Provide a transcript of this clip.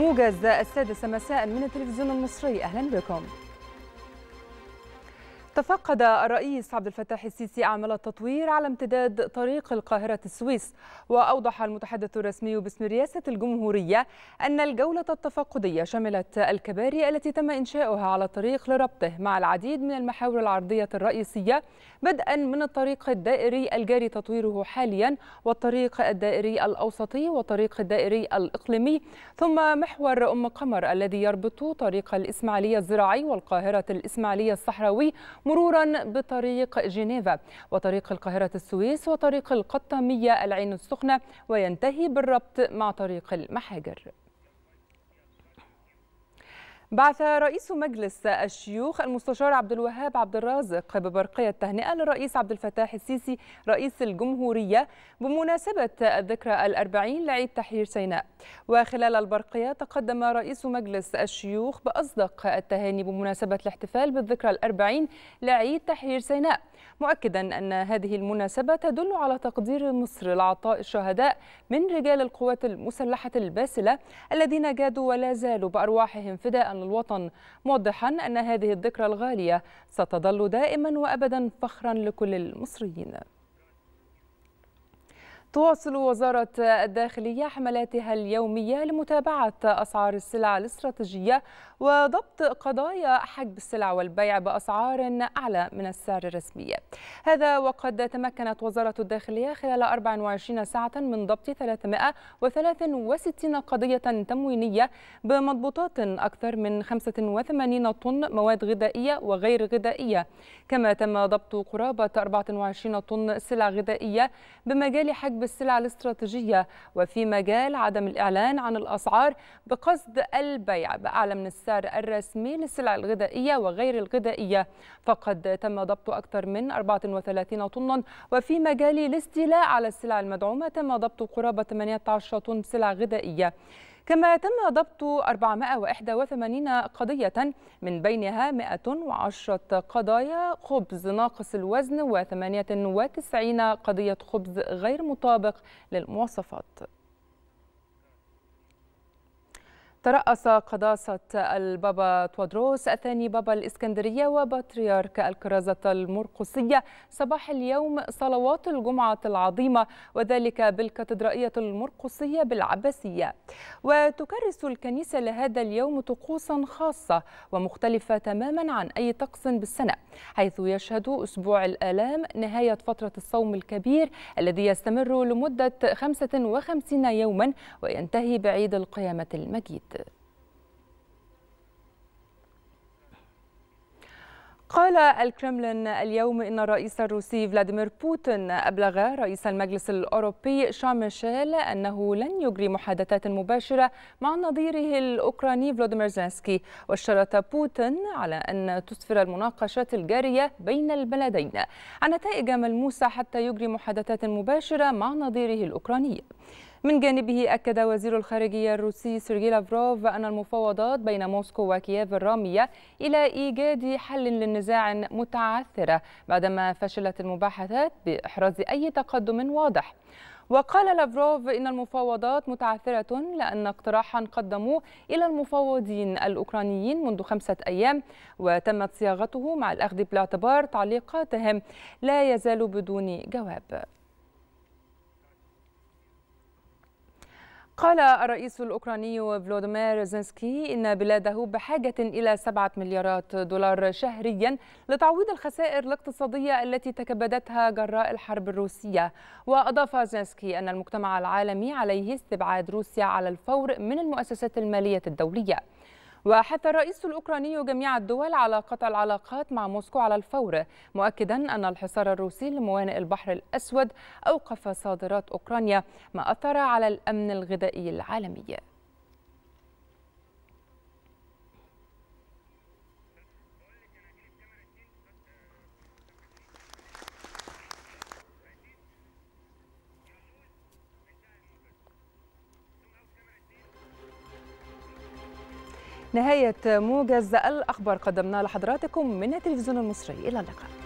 موجز السادسة مساء من التلفزيون المصري أهلا بكم تفقد الرئيس عبد الفتاح السيسي أعمال التطوير على امتداد طريق القاهرة السويس وأوضح المتحدث الرسمي باسم رئاسة الجمهورية أن الجولة التفقدية شملت الكباري التي تم إنشاؤها على الطريق لربطه مع العديد من المحاور العرضية الرئيسية بدءا من الطريق الدائري الجاري تطويره حاليا والطريق الدائري الأوسطي والطريق الدائري الإقليمي ثم محور أم قمر الذي يربط طريق الإسماعيلية الزراعي والقاهرة الإسماعيلية الصحراوي مرورا بطريق جنيفا وطريق القاهرة السويس وطريق القطامية العين السخنة وينتهي بالربط مع طريق المحاجر بعث رئيس مجلس الشيوخ المستشار عبد الوهاب عبد الرازق ببرقية تهنئة للرئيس عبد الفتاح السيسي رئيس الجمهورية بمناسبة الذكرى الأربعين لعيد تحرير سيناء وخلال البرقية تقدم رئيس مجلس الشيوخ بأصدق التهاني بمناسبة الاحتفال بالذكرى الأربعين لعيد تحرير سيناء مؤكدا أن هذه المناسبة تدل على تقدير مصر لعطاء الشهداء من رجال القوات المسلحة الباسلة الذين جادوا ولا زالوا بأرواحهم فداء الوطن موضحا أن هذه الذكرى الغالية ستظل دائما وأبدا فخرا لكل المصريين تواصل وزارة الداخلية حملاتها اليومية لمتابعة أسعار السلع الاستراتيجية وضبط قضايا حجب السلع والبيع بأسعار أعلى من السعر الرسمي هذا وقد تمكنت وزارة الداخلية خلال 24 ساعة من ضبط 363 قضية تموينية بمضبوطات أكثر من 85 طن مواد غذائية وغير غذائية كما تم ضبط قرابة 24 طن سلع غذائية بمجال حجب بالسلع الاستراتيجية وفي مجال عدم الإعلان عن الأسعار بقصد البيع بأعلى من السعر الرسمي للسلع الغذائية وغير الغذائية فقد تم ضبط أكثر من 34 طنا وفي مجال الاستيلاء على السلع المدعومة تم ضبط قرابة 18 طن سلع غذائية كما تم ضبط 481 قضية من بينها 110 قضايا خبز ناقص الوزن و98 قضية خبز غير مطابق للمواصفات ترأس قداسة البابا تودروس الثاني بابا الإسكندرية وبطريرك الكرازة المرقسية صباح اليوم صلوات الجمعة العظيمة وذلك بالكاتدرائية المرقسية بالعباسية وتكرس الكنيسة لهذا اليوم طقوسا خاصة ومختلفة تماما عن أي طقس بالسنة حيث يشهد أسبوع الآلام نهاية فترة الصوم الكبير الذي يستمر لمدة 55 يوما وينتهي بعيد القيامة المجيد قال الكرملين اليوم إن الرئيس الروسي فلاديمير بوتين أبلغ رئيس المجلس الأوروبي ميشيل أنه لن يجري محادثات مباشرة مع نظيره الأوكراني فلاديمير زينسكي واشترط بوتين على أن تسفر المناقشات الجارية بين البلدين عن نتائج ملموسة حتى يجري محادثات مباشرة مع نظيره الأوكراني من جانبه أكد وزير الخارجية الروسي سيرجي لافروف أن المفاوضات بين موسكو وكييف الرامية إلى إيجاد حل للنزاع متعثرة بعدما فشلت المباحثات بإحراز أي تقدم واضح وقال لافروف إن المفاوضات متعثرة لأن اقتراحا قدموه إلى المفاوضين الأوكرانيين منذ خمسة أيام وتمت صياغته مع الأخذ بالاعتبار تعليقاتهم لا يزال بدون جواب قال الرئيس الأوكراني فلوديمير زينسكي إن بلاده بحاجة إلى 7 مليارات دولار شهريا لتعويض الخسائر الاقتصادية التي تكبدتها جراء الحرب الروسية وأضاف زينسكي أن المجتمع العالمي عليه استبعاد روسيا على الفور من المؤسسات المالية الدولية وحث الرئيس الأوكراني جميع الدول على قطع العلاقات مع موسكو على الفور مؤكدا أن الحصار الروسي لموانئ البحر الأسود أوقف صادرات أوكرانيا ما أثر على الأمن الغذائي العالمي نهاية موجز الأخبار قدمناه لحضراتكم من التلفزيون المصري إلى اللقاء